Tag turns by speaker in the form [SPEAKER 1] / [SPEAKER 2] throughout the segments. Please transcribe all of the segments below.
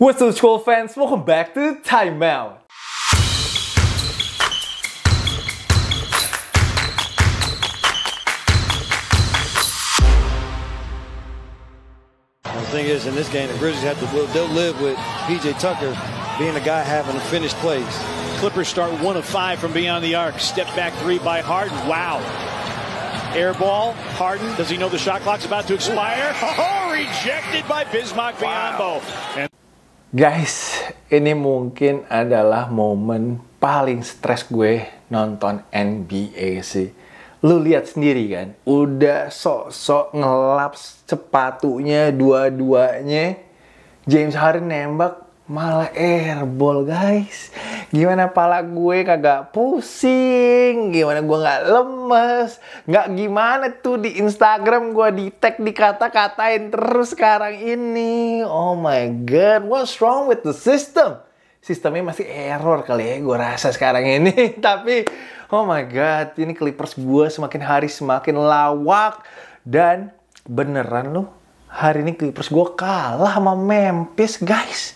[SPEAKER 1] What's up school fans, welcome back to Timeout. The thing is, in this game, the Grizzlies have to they'll live with PJ Tucker being a guy having to finish plays. Clippers start one of five from beyond the arc. Step back three by Harden. Wow. Air ball. Harden. Does he know the shot clock's about to expire? Oh, rejected by Bismarck Biombo. Guys, ini mungkin adalah momen paling stres gue nonton NBA sih. Lu lihat sendiri kan, udah sok-sok ngelap sepatunya dua-duanya. James Harden nembak malah airball guys gimana pala gue kagak pusing gimana gue gak lemes gak gimana tuh di Instagram gue di tag dikata-katain terus sekarang ini oh my god what's wrong with the system sistemnya masih error kali ya gue rasa sekarang ini tapi oh my god ini Clippers gue semakin hari semakin lawak dan beneran loh hari ini Clippers gue kalah sama Memphis guys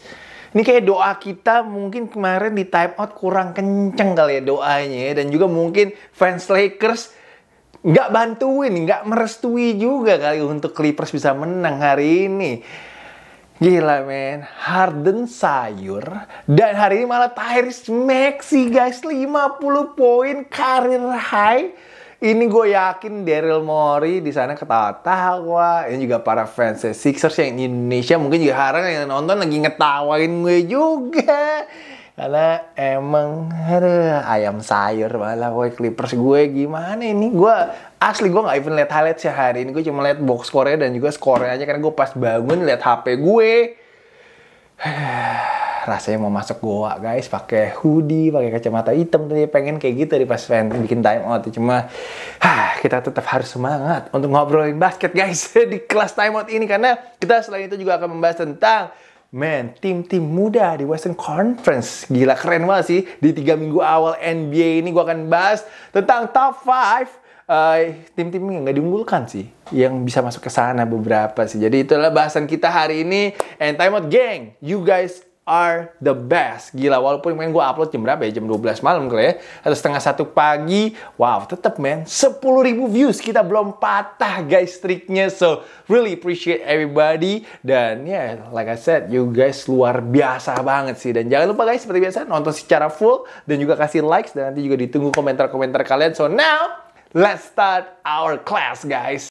[SPEAKER 1] ini kayak doa kita mungkin kemarin di time out kurang kenceng kali ya doanya. Ya. Dan juga mungkin fans Lakers nggak bantuin, nggak merestui juga kali untuk Clippers bisa menang hari ini. Gila men, Harden sayur dan hari ini malah Tyrese Maxi guys 50 poin karir high ini gue yakin Daryl Morey di sana ketawa-tawa. Ini juga para fans Sixers yang di Indonesia mungkin juga harang yang nonton lagi ngetawain gue juga. Karena emang aduh, ayam sayur malah gue Clippers gue gimana ini gue asli gue nggak even lihat highlight sih ya hari ini gue cuma lihat box score dan juga skornya aja karena gue pas bangun lihat HP gue. rasanya mau masuk goa guys pakai hoodie pakai kacamata hitam tadi pengen kayak gitu di pas fan bikin time out cuma hah, kita tetap harus semangat untuk ngobrolin basket guys di kelas time out ini karena kita selain itu juga akan membahas tentang Man, tim-tim muda di Western Conference. Gila, keren banget sih. Di tiga minggu awal NBA ini gue akan bahas tentang top 5 Uh, eh, tim-tim yang gak diunggulkan sih, yang bisa masuk ke sana beberapa sih. Jadi itulah bahasan kita hari ini. And time out, gang. You guys are the best. Gila, walaupun main gue upload jam berapa ya? Jam 12 malam kali ya? Atau setengah satu pagi. Wow, tetap men. 10 ribu views. Kita belum patah guys triknya. So, really appreciate everybody. Dan ya, yeah, like I said, you guys luar biasa banget sih. Dan jangan lupa guys, seperti biasa, nonton secara full. Dan juga kasih likes. Dan nanti juga ditunggu komentar-komentar kalian. So, now, let's start our class guys.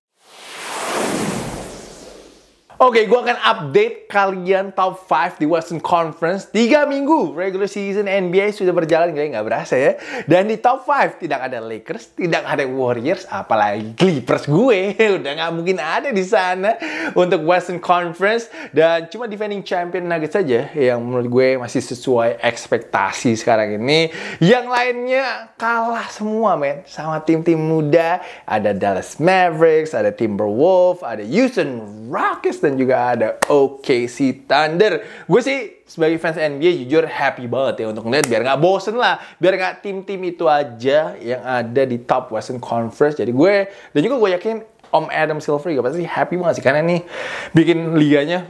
[SPEAKER 1] Oke, okay, gue akan update kalian top 5 di Western Conference tiga minggu regular season NBA sudah berjalan, kalian nggak berasa ya. Dan di top 5 tidak ada Lakers, tidak ada Warriors, apalagi Clippers gue. Udah nggak mungkin ada di sana untuk Western Conference. Dan cuma defending champion Nuggets saja yang menurut gue masih sesuai ekspektasi sekarang ini. Yang lainnya kalah semua men sama tim-tim muda. Ada Dallas Mavericks, ada Timberwolves, ada Houston Rockets, dan dan juga ada OKC Thunder. Gue sih sebagai fans NBA jujur happy banget ya untuk ngeliat biar nggak bosen lah, biar nggak tim-tim itu aja yang ada di top Western Conference. Jadi gue dan juga gue yakin Om Adam Silver juga pasti happy banget sih karena ini bikin liganya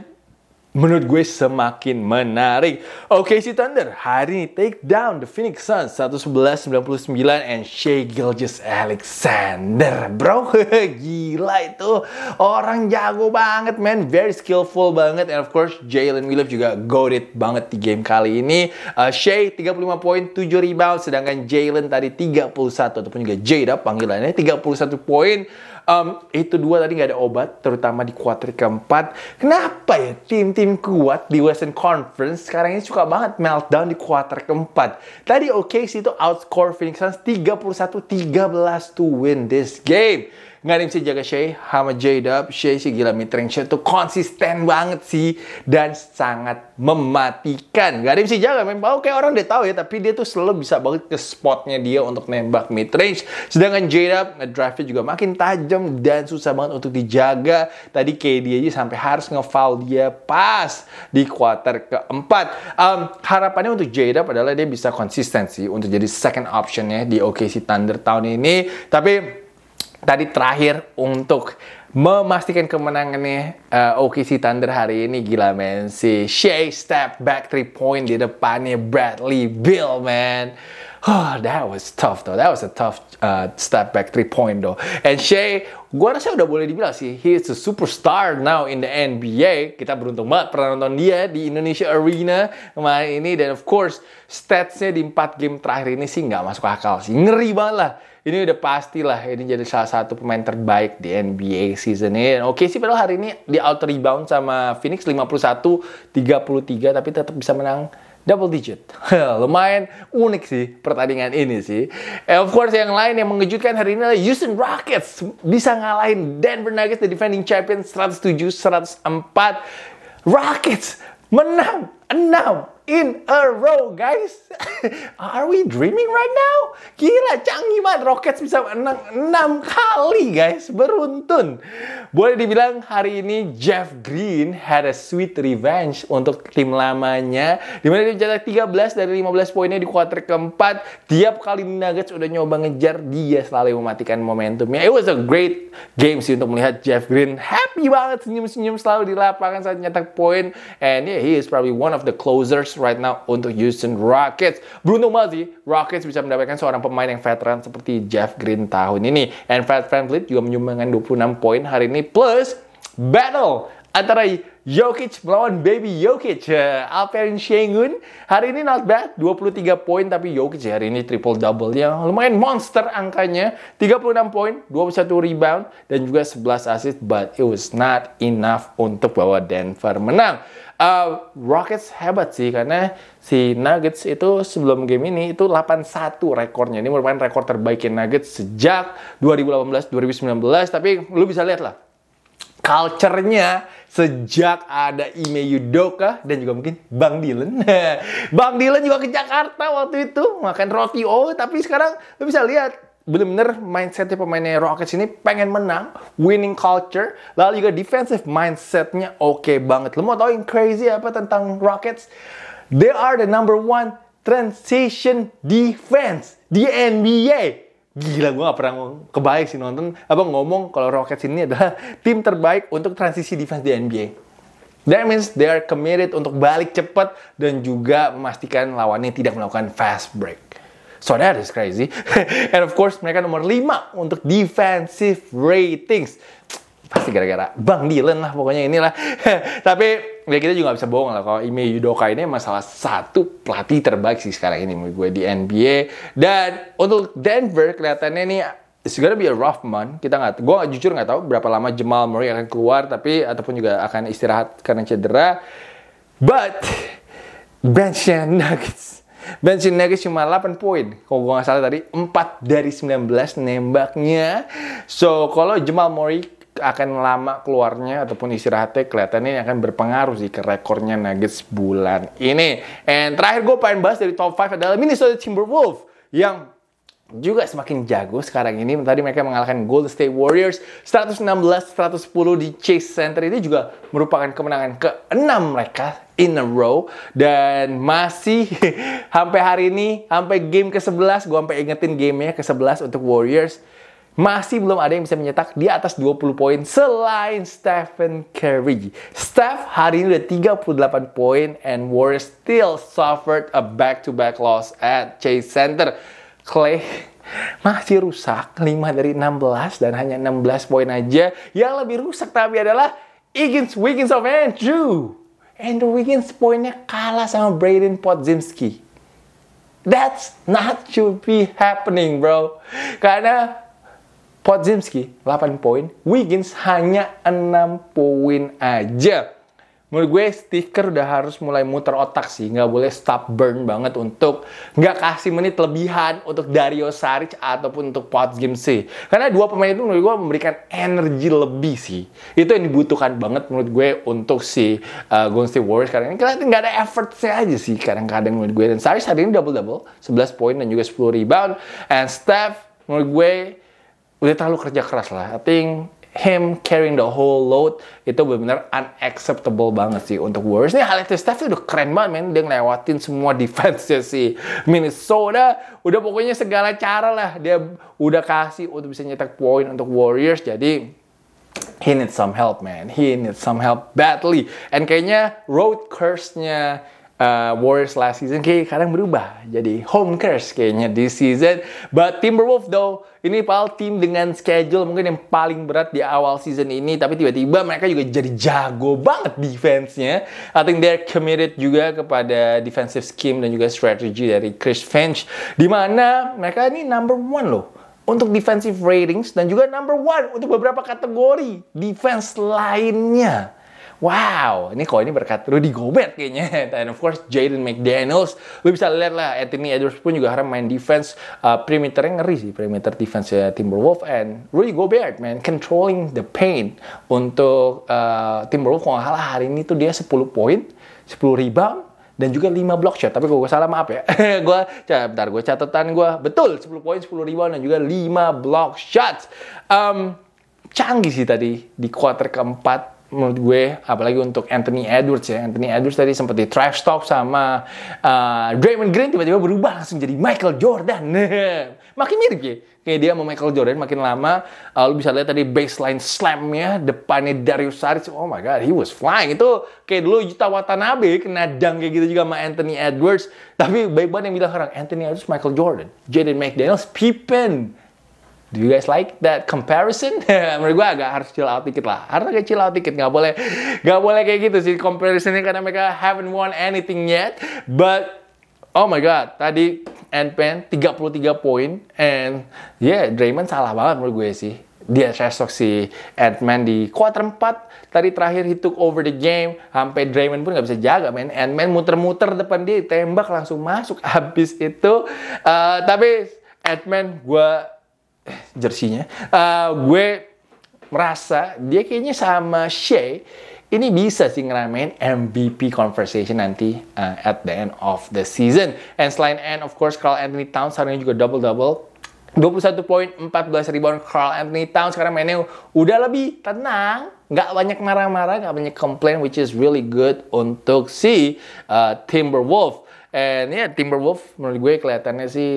[SPEAKER 1] menurut gue semakin menarik. Oke si Thunder, hari ini take down the Phoenix Suns 1199 and Shea Gilgis Alexander. Bro, gila itu. Orang jago banget man, very skillful banget. And of course Jalen Williams juga goaded banget di game kali ini. Uh, Shea 35 poin, 7 rebound, sedangkan Jalen tadi 31 ataupun juga Jada panggilannya 31 poin. Um, itu dua tadi nggak ada obat, terutama di kuarter keempat. Kenapa ya tim-tim kuat di Western Conference sekarang ini suka banget meltdown di kuarter keempat. Tadi OKC itu outscore Phoenix Suns 31-13 to win this game nggak ada yang bisa jaga Shay sama J-Dub. Shea sih gila mitreng Shea tuh konsisten banget sih dan sangat mematikan. Nggak ada yang bisa jaga. Memang oke orang udah tahu ya, tapi dia tuh selalu bisa banget ke spotnya dia untuk nembak mid range. Sedangkan J-Dub ngedrive-nya juga makin tajam dan susah banget untuk dijaga. Tadi kayak dia aja sampai harus ngefoul dia pas di quarter keempat. Um, harapannya untuk J-Dub adalah dia bisa konsisten sih untuk jadi second optionnya di OKC Thunder tahun ini. Tapi tadi terakhir untuk memastikan kemenangannya uh, eh, OKC Thunder hari ini gila men si Shea step back three point di depannya Bradley Bill man Oh, that was tough though. That was a tough uh, step back three point though. And Shay, gua rasa udah boleh dibilang sih, he is a superstar now in the NBA. Kita beruntung banget pernah nonton dia di Indonesia Arena kemarin ini. Dan of course, statsnya di empat game terakhir ini sih nggak masuk akal sih. Ngeri banget lah. Ini udah pastilah ini jadi salah satu pemain terbaik di NBA season ini. oke okay sih padahal hari ini di out rebound sama Phoenix 51 33 tapi tetap bisa menang double digit. Lumayan unik sih pertandingan ini sih. And of course yang lain yang mengejutkan hari ini adalah Houston Rockets bisa ngalahin Denver Nuggets the defending champion 107-104. Rockets menang 6 in a row, guys. Are we dreaming right now? Gila, canggih banget. Rockets bisa menang 6 kali, guys. Beruntun. Boleh dibilang hari ini Jeff Green had a sweet revenge untuk tim lamanya. Dimana dia mencetak 13 dari 15 poinnya di kuarter keempat. Tiap kali Nuggets udah nyoba ngejar, dia selalu mematikan momentumnya. It was a great game sih untuk melihat Jeff Green happy banget. Senyum-senyum selalu di lapangan saat nyetak poin. And yeah, he is probably one of the closers right now untuk Houston Rockets. Beruntung banget sih, Rockets bisa mendapatkan seorang pemain yang veteran seperti Jeff Green tahun ini. And Fred VanVleet juga menyumbangkan 26 poin hari ini plus Battle antara Jokic melawan baby Jokic. Eh, Alperen Şengün hari ini not bad, 23 poin tapi Jokic hari ini triple double yang lumayan monster angkanya. 36 poin, 21 rebound dan juga 11 assist but it was not enough untuk bawa Denver menang. Uh, Rockets hebat sih karena si Nuggets itu sebelum game ini itu 8-1 rekornya. Ini merupakan rekor terbaiknya Nuggets sejak 2018-2019 tapi lu bisa lihat lah culture-nya sejak ada Ime Yudoka dan juga mungkin Bang Dylan. Bang Dylan juga ke Jakarta waktu itu makan roti oh tapi sekarang lo bisa lihat bener-bener mindsetnya pemainnya Rockets ini pengen menang, winning culture, lalu juga defensive mindsetnya oke okay banget. Lo mau tau yang crazy apa tentang Rockets? They are the number one transition defense di NBA gila gue gak pernah kebaik sih nonton apa ngomong kalau Rockets ini adalah tim terbaik untuk transisi defense di NBA. That means they are committed untuk balik cepat dan juga memastikan lawannya tidak melakukan fast break. So that is crazy. And of course mereka nomor 5 untuk defensive ratings pasti gara-gara Bang Dylan lah pokoknya inilah. Tapi ya kita juga gak bisa bohong lah kalau Ime Yudoka ini masalah satu pelatih terbaik sih sekarang ini menurut gue di NBA. Dan untuk Denver kelihatannya ini It's gonna be a rough month. Kita nggak, gue jujur nggak tahu berapa lama Jamal Murray akan keluar, tapi ataupun juga akan istirahat karena cedera. But benchnya Nuggets bench Nuggets cuma 8 poin. Kalau gue nggak salah tadi 4 dari 19 nembaknya. So kalau Jamal Murray akan lama keluarnya ataupun istirahatnya kelihatannya akan berpengaruh sih ke rekornya Nuggets bulan ini. And terakhir gue pengen bahas dari top 5 adalah Minnesota Timberwolves yang juga semakin jago sekarang ini. Tadi mereka mengalahkan Golden State Warriors 116-110 di Chase Center. Ini juga merupakan kemenangan ke-6 mereka in a row dan masih sampai hari ini, sampai game ke-11, gue sampai ingetin gamenya ke-11 untuk Warriors masih belum ada yang bisa menyetak di atas 20 poin selain Stephen Curry. Steph hari ini udah 38 poin and Warriors still suffered a back-to-back -back loss at Chase Center. Clay masih rusak 5 dari 16 dan hanya 16 poin aja. Yang lebih rusak tapi adalah Higgins Wiggins of Andrew. Andrew Wiggins poinnya kalah sama Braden Podzimski. That's not should be happening, bro. Karena Podzimski 8 poin, Wiggins hanya 6 poin aja. Menurut gue stiker udah harus mulai muter otak sih, nggak boleh stop burn banget untuk nggak kasih menit lebihan untuk Dario Saric ataupun untuk Podzimski. Karena dua pemain itu menurut gue memberikan energi lebih sih. Itu yang dibutuhkan banget menurut gue untuk si uh, Golden State Warriors Karena ini. Karena nggak ada effort sih aja sih kadang-kadang menurut gue. Dan Saric hari ini double-double, 11 poin dan juga 10 rebound. And Steph menurut gue udah terlalu kerja keras lah. I think him carrying the whole load itu benar-benar unacceptable banget sih untuk Warriors. Ini itu Steph udah keren banget men, dia ngelewatin semua defense-nya si Minnesota. Udah pokoknya segala cara lah dia udah kasih untuk bisa nyetak poin untuk Warriors. Jadi he needs some help man, he needs some help badly. And kayaknya road curse-nya uh, Warriors last season kayak kadang berubah jadi home curse kayaknya di season. But Timberwolves though ini pal tim dengan schedule mungkin yang paling berat di awal season ini tapi tiba-tiba mereka juga jadi jago banget defense-nya. I think they're committed juga kepada defensive scheme dan juga strategy dari Chris Finch Dimana mereka ini number one loh untuk defensive ratings dan juga number one untuk beberapa kategori defense lainnya wow ini kok ini berkat Rudy Gobert kayaknya dan of course Jaden McDaniels lu bisa lihat lah Anthony Edwards pun juga harus main defense uh, yang ngeri sih perimeter defense ya Timberwolves and Rudy Gobert man controlling the pain untuk uh, Timberwolves kalau salah hari ini tuh dia 10 poin 10 rebound dan juga 5 block shot. Tapi kalau gue salah maaf ya. gue bentar gue catatan gue betul 10 poin, 10 rebound dan juga 5 block shots. Um, canggih sih tadi di quarter keempat menurut gue apalagi untuk Anthony Edwards ya Anthony Edwards tadi sempat di trash talk sama uh, Draymond Green tiba-tiba berubah langsung jadi Michael Jordan nah, makin mirip ya kayak dia sama Michael Jordan makin lama uh, lu bisa lihat tadi baseline slamnya depannya Darius Saric oh my god he was flying itu kayak dulu Juta Watanabe kena dunk kayak gitu juga sama Anthony Edwards tapi baik banget yang bilang orang Anthony Edwards Michael Jordan Jaden McDaniels Pippen Do you guys like that comparison? Menurut gue agak harus chill out dikit lah. Harus agak chill out dikit. Gak boleh, gak boleh kayak gitu sih comparisonnya karena mereka haven't won anything yet. But Oh my god, tadi N-Pen 33 poin and yeah, Draymond salah banget menurut gue sih. Dia trash talk si Ant-Man di quarter 4 Tadi terakhir he took over the game Sampai Draymond pun gak bisa jaga men Ant-Man muter-muter depan dia Tembak langsung masuk Habis itu uh, Tapi Ant-Man gue jersinya, uh, gue merasa dia kayaknya sama Shea ini bisa sih ngeramein MVP conversation nanti uh, at the end of the season. And selain end, of course, Carl Anthony Towns hari ini juga double-double. 21 poin, 14 rebound, Carl Anthony Towns sekarang mainnya udah lebih tenang, nggak banyak marah-marah, nggak banyak komplain, which is really good untuk si uh, Timberwolf. And ya yeah, Timberwolf menurut gue kelihatannya sih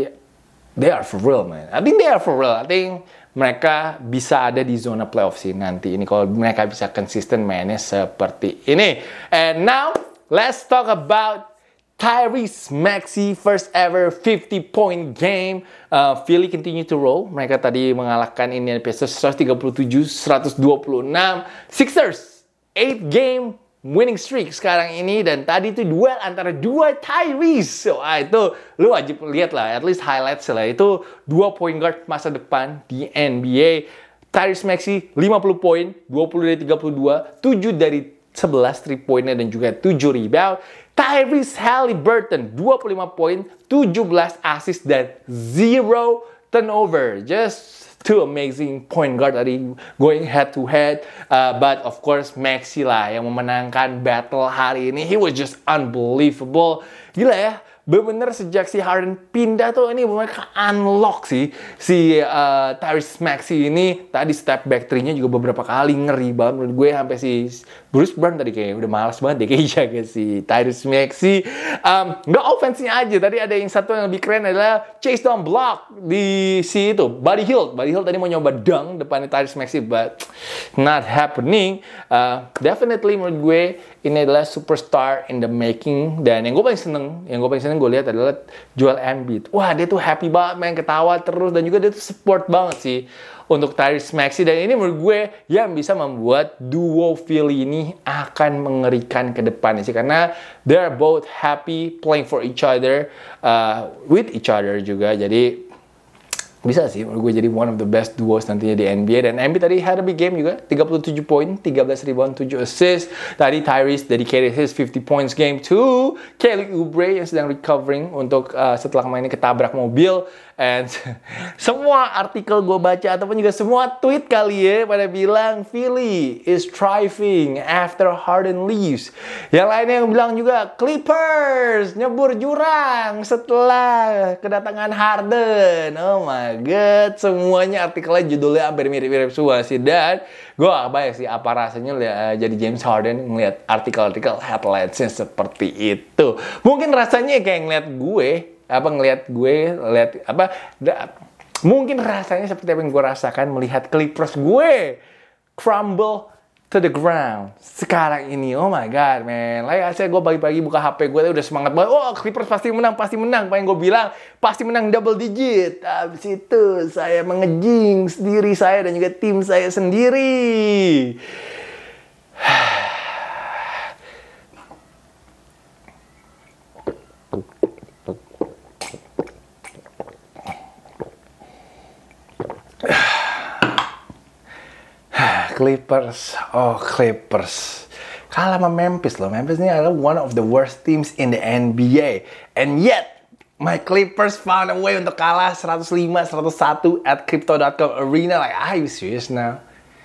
[SPEAKER 1] they are for real man. I think they are for real. I think mereka bisa ada di zona playoff sih nanti ini kalau mereka bisa konsisten mainnya seperti ini. And now let's talk about Tyrese Maxi first ever 50 point game. Uh, Philly continue to roll. Mereka tadi mengalahkan Indiana Pacers 137 126. Sixers 8 game winning streak sekarang ini dan tadi itu duel antara dua Tyrese. So, ah, itu lu wajib lihat lah, at least highlights lah. Itu dua point guard masa depan di NBA. Tyrese Maxey 50 poin, 20 dari 32, 7 dari 11 3 poinnya dan juga 7 rebound. Tyrese Halliburton 25 poin, 17 assist dan 0 turnover. Just two amazing point guard tadi going head to head. Uh, but of course Maxi lah yang memenangkan battle hari ini. He was just unbelievable. Gila ya. bener-bener sejak si Harden pindah tuh ini bener, -bener unlock sih si uh, Tyrese Maxey ini tadi step back three-nya juga beberapa kali ngeri banget menurut gue sampai si Bruce Brown tadi kayak udah males banget deh kayak si Tyrese Maxi um, nggak offense-nya aja tadi ada yang satu yang lebih keren adalah chase down block di si itu Buddy Hill Buddy Hill tadi mau nyoba dunk depannya Tyrese Maxi but not happening uh, definitely menurut gue ini adalah superstar in the making dan yang gue paling seneng yang gue paling seneng gue lihat adalah Joel Embiid wah dia tuh happy banget main ketawa terus dan juga dia tuh support banget sih untuk Tyrese Maxey dan ini menurut gue yang bisa membuat duo Philly ini akan mengerikan ke depan sih karena they're both happy playing for each other uh, with each other juga jadi bisa sih menurut gue jadi one of the best duos nantinya di NBA dan NBA tadi had a big game juga 37 poin 13 rebound 7 assist tadi Tyrese dedicated his 50 points game to Kelly Oubre yang sedang recovering untuk uh, setelah kemarin ketabrak mobil And semua artikel gue baca ataupun juga semua tweet kali ya pada bilang Philly is thriving after Harden leaves. Yang lainnya yang bilang juga Clippers nyebur jurang setelah kedatangan Harden. Oh my god, semuanya artikelnya judulnya hampir mirip-mirip semua sih dan gue gak sih apa rasanya ya jadi James Harden ngeliat artikel-artikel headlinesnya seperti itu. Mungkin rasanya kayak ngeliat gue apa ngelihat gue lihat apa da, mungkin rasanya seperti apa yang gue rasakan melihat Clippers gue crumble to the ground sekarang ini oh my god man like saya gue pagi-pagi buka HP gue udah semangat banget oh Clippers pasti menang pasti menang pengen gue bilang pasti menang double digit abis itu saya mengejing diri saya dan juga tim saya sendiri Clippers. Oh, Clippers. Kalah sama Memphis loh. Memphis ini adalah one of the worst teams in the NBA. And yet, my Clippers found a way untuk kalah 105-101 at Crypto.com Arena. Like, are you serious now?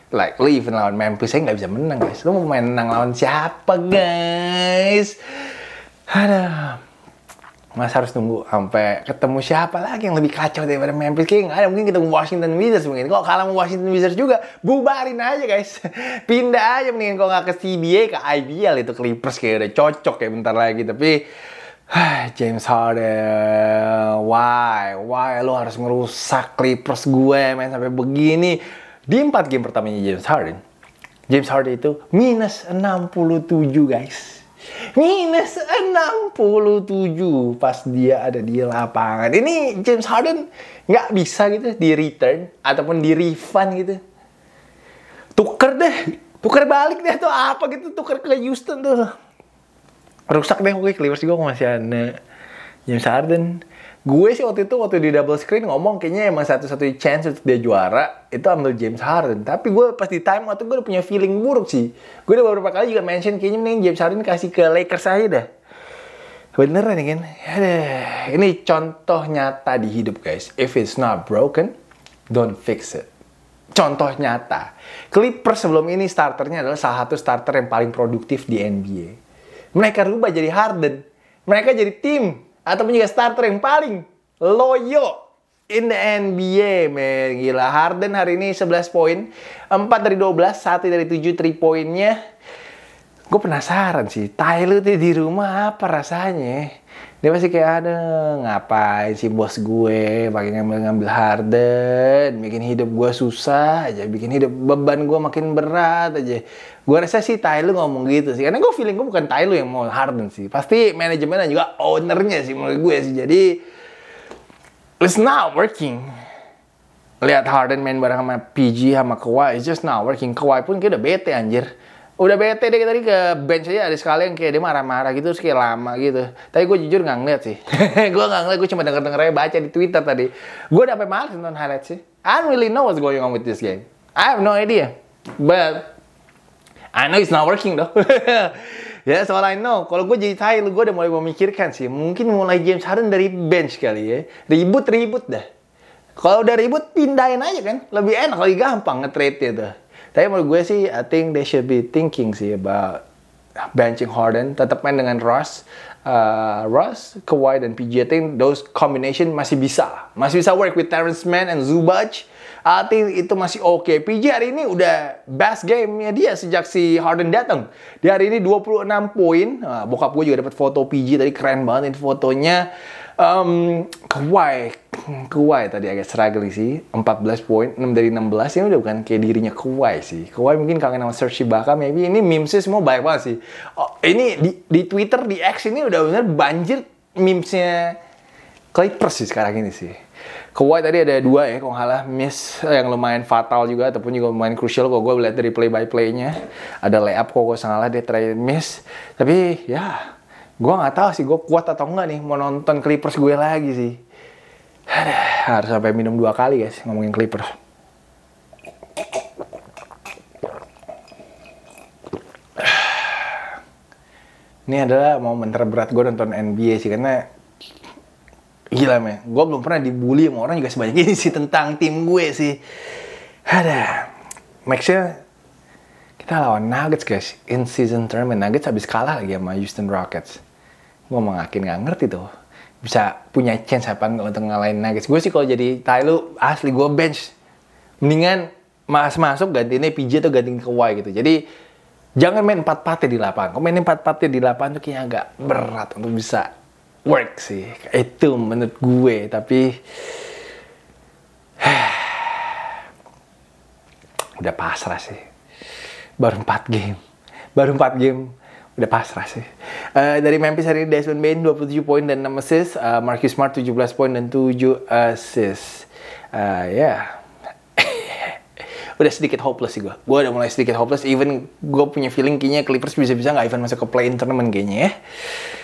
[SPEAKER 1] Like, lu even lawan Memphis, saya nggak bisa menang, guys. Lu mau main menang lawan siapa, guys? Aduh. Mas harus tunggu sampai ketemu siapa lagi yang lebih kacau daripada Memphis King. Ada mungkin ketemu Washington Wizards mungkin. Kalau kalah sama Washington Wizards juga, bubarin aja guys. Pindah aja mendingan kok nggak ke CBA ke IBL itu Clippers kayak udah cocok ya bentar lagi. Tapi James Harden, why, why lo harus ngerusak Clippers gue main sampai begini di empat game pertamanya James Harden. James Harden itu minus 67 guys minus 67 pas dia ada di lapangan. Ini James Harden nggak bisa gitu di return ataupun di refund gitu. Tuker deh, tuker balik deh tuh apa gitu tuker ke Houston tuh. Rusak deh oke Clippers juga masih ada James Harden gue sih waktu itu waktu di double screen ngomong kayaknya emang satu satu chance untuk dia juara itu ambil James Harden tapi gue pas di time waktu gue udah punya feeling buruk sih gue udah beberapa kali juga mention kayaknya mending James Harden kasih ke Lakers aja dah beneran ya kan ini contoh nyata di hidup guys if it's not broken don't fix it contoh nyata Clippers sebelum ini starternya adalah salah satu starter yang paling produktif di NBA mereka rubah jadi Harden mereka jadi tim ataupun juga starter yang paling loyo in the NBA, man. Gila, Harden hari ini 11 poin, 4 dari 12, 1 dari 7 3 poinnya gue penasaran sih tai lu tuh di rumah apa rasanya dia masih kayak ada ngapain sih bos gue pakai ngambil ngambil harden bikin hidup gue susah aja bikin hidup beban gue makin berat aja gue rasa sih tai lu ngomong gitu sih karena gue feeling gue bukan tai yang mau harden sih pasti manajemennya juga ownernya sih menurut gue sih jadi it's not working lihat Harden main bareng sama PG sama Kawhi it's just not working Kawhi pun kayak udah bete anjir udah bete deh tadi ke bench aja ada sekali yang kayak dia marah-marah gitu sekian lama gitu tapi gue jujur nggak ngeliat sih gue nggak ngeliat gue cuma denger denger aja baca di twitter tadi gue udah sampai malas nonton highlight sih I don't really know what's going on with this game I have no idea but I know it's not working though Ya, yeah, soal I know. Kalau gue jadi Thai, gue udah mulai memikirkan sih. Mungkin mulai James Harden dari bench kali ya. Ribut-ribut dah. Kalau udah ribut, pindahin aja kan. Lebih enak, lebih gampang ngetrade ya itu. Tapi menurut gue sih, I think they should be thinking sih about benching Harden. Tetap main dengan Russ. Uh, Russ, Kawhi, dan PG. I think those combination masih bisa. Masih bisa work with Terrence Mann and Zubac. I think itu masih oke. Okay. PG hari ini udah best game-nya dia sejak si Harden datang. Di hari ini 26 poin. Uh, bokap gue juga dapat foto PG tadi keren banget ini fotonya. Um, Kawhi, Kawhi tadi agak struggling sih, 14 poin, 6 dari 16 ini udah bukan kayak dirinya Kawhi sih. Kawhi mungkin kangen sama Serge Ibaka, maybe ini memes semua banyak banget sih. Oh, ini di, di Twitter, di X ini udah bener banjir memesnya Clippers sih sekarang ini sih. Kawhi tadi ada dua ya, kalau salah miss eh, yang lumayan fatal juga ataupun juga lumayan krusial kok gue lihat dari play by play-nya. Ada layup kok gue salah dia try miss. Tapi ya gue nggak tahu sih gue kuat atau enggak nih mau nonton Clippers gue lagi sih Aduh, harus sampai minum dua kali guys ya ngomongin Clippers ini adalah momen terberat gue nonton NBA sih karena gila men gue belum pernah dibully sama orang juga sebanyak ini sih tentang tim gue sih ada Maxnya kita lawan Nuggets guys in season tournament Nuggets habis kalah lagi sama Houston Rockets gue makin gak ngerti tuh bisa punya chance apa nggak untuk ngalahin Nuggets. Gue sih kalau jadi Tyler asli gue bench. Mendingan mas masuk gantiin PJ atau gantiin Y gitu. Jadi jangan main empat partai di lapangan. Kalau main empat partai di lapangan tuh kayaknya agak berat untuk bisa work sih. Itu menurut gue. Tapi udah pasrah sih. Baru empat game. Baru empat game udah pasrah sih. Uh, dari Memphis hari ini Desmond Bain 27 poin dan 6 assist, uh, Marcus Smart 17 poin dan 7 assist. Uh, ya. Yeah. udah sedikit hopeless sih gua, Gue udah mulai sedikit hopeless. Even gua punya feeling kayaknya Clippers bisa-bisa nggak even masuk ke play-in tournament kayaknya ya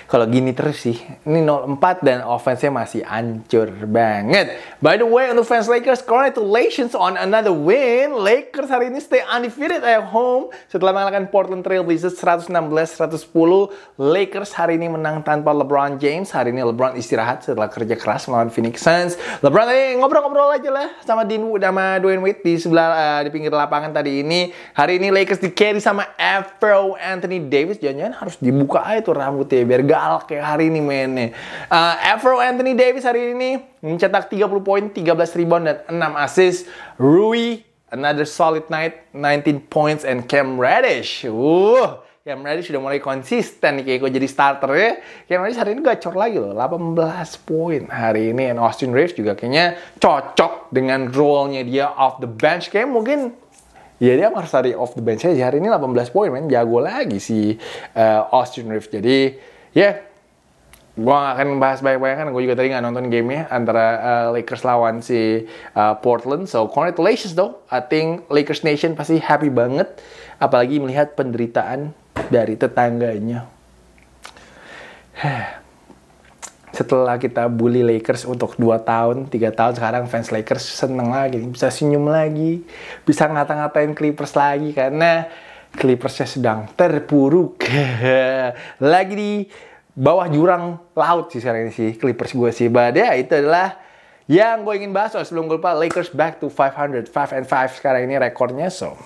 [SPEAKER 1] kalau gini terus sih. Ini 04 dan offense-nya masih ancur banget. By the way, untuk fans Lakers, congratulations on another win. Lakers hari ini stay undefeated at home setelah mengalahkan Portland Trail Blazers 116-110. Lakers hari ini menang tanpa LeBron James. Hari ini LeBron istirahat setelah kerja keras melawan Phoenix Suns. LeBron tadi eh, ngobrol-ngobrol aja lah sama Dean Wood sama Dwayne Wade di sebelah uh, di pinggir lapangan tadi ini. Hari ini Lakers di carry sama Afro Anthony Davis. Jangan-jangan harus dibuka aja tuh rambutnya biar gak galak kayak hari ini mainnya. Uh, Afro Anthony Davis hari ini mencetak 30 poin, 13 rebound, dan 6 assist. Rui, another solid night, 19 points, and Cam Reddish. Uh, Cam Reddish sudah mulai konsisten nih gue jadi starter ya. Cam Reddish hari ini gacor lagi loh, 18 poin hari ini. And Austin Reeves juga kayaknya cocok dengan role-nya dia off the bench. Kayak mungkin ya dia harus dari off the bench aja. Hari ini 18 poin, men. Jago lagi si uh, Austin Reeves. Jadi Ya, yeah. gue gak akan membahas banyak-banyak kan. Gue juga tadi gak nonton gamenya antara uh, Lakers lawan si uh, Portland. So, congratulations though. I think Lakers Nation pasti happy banget. Apalagi melihat penderitaan dari tetangganya. setelah kita bully Lakers untuk 2 tahun, 3 tahun sekarang fans Lakers seneng lagi, bisa senyum lagi, bisa ngata-ngatain Clippers lagi karena Clippersnya sedang terpuruk. Lagi di bawah jurang laut sih sekarang ini sih Clippers gue sih. But ya yeah, itu adalah yang gue ingin bahas. Oh, sebelum gue lupa, Lakers back to 500. 5 and 5 sekarang ini rekornya. So,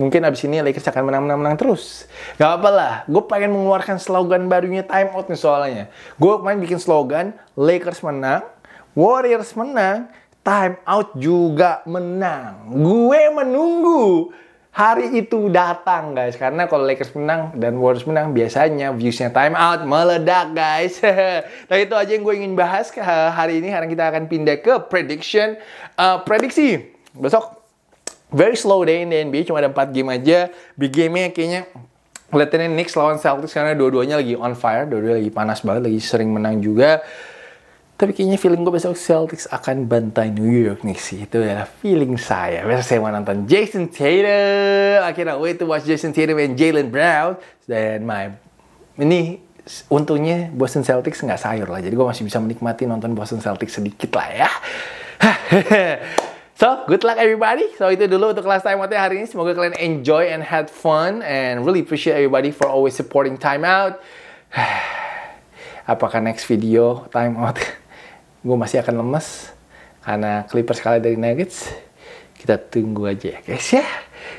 [SPEAKER 1] mungkin abis ini Lakers akan menang menang terus. Gak apa lah, gue pengen mengeluarkan slogan barunya time out nih soalnya. Gue main bikin slogan, Lakers menang, Warriors menang, time out juga menang. Gue menunggu hari itu datang guys karena kalau Lakers menang dan Warriors menang biasanya viewsnya time out meledak guys nah itu aja yang gue ingin bahas eh, hari ini karena kita akan pindah ke prediction uh, prediksi besok very slow day in the NBA cuma ada empat game aja big game-nya kayaknya kelihatannya Knicks lawan Celtics karena dua-duanya lagi on fire dua-duanya lagi panas banget lagi sering menang juga tapi kayaknya feeling gue besok Celtics akan bantai New York nih sih. Itu adalah feeling saya. Besok saya mau nonton Jason Tatum. I cannot wait to watch Jason Tatum and Jalen Brown. Dan my... Ini untungnya Boston Celtics nggak sayur lah. Jadi gue masih bisa menikmati nonton Boston Celtics sedikit lah ya. So, good luck everybody. So, itu dulu untuk kelas time out hari ini. Semoga kalian enjoy and had fun. And really appreciate everybody for always supporting time out. Apakah next video time out? gue masih akan lemes karena Clippers kalah dari Nuggets. Kita tunggu aja ya guys ya.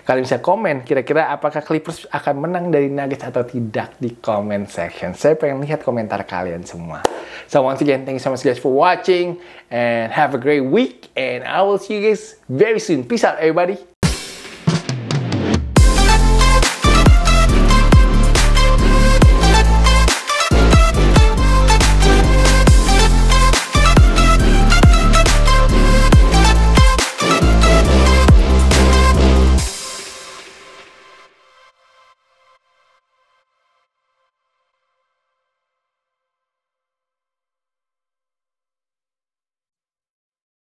[SPEAKER 1] Kalian bisa komen kira-kira apakah Clippers akan menang dari Nuggets atau tidak di comment section. Saya pengen lihat komentar kalian semua. So once again, thank you so much guys for watching and have a great week and I will see you guys very soon. Peace out everybody.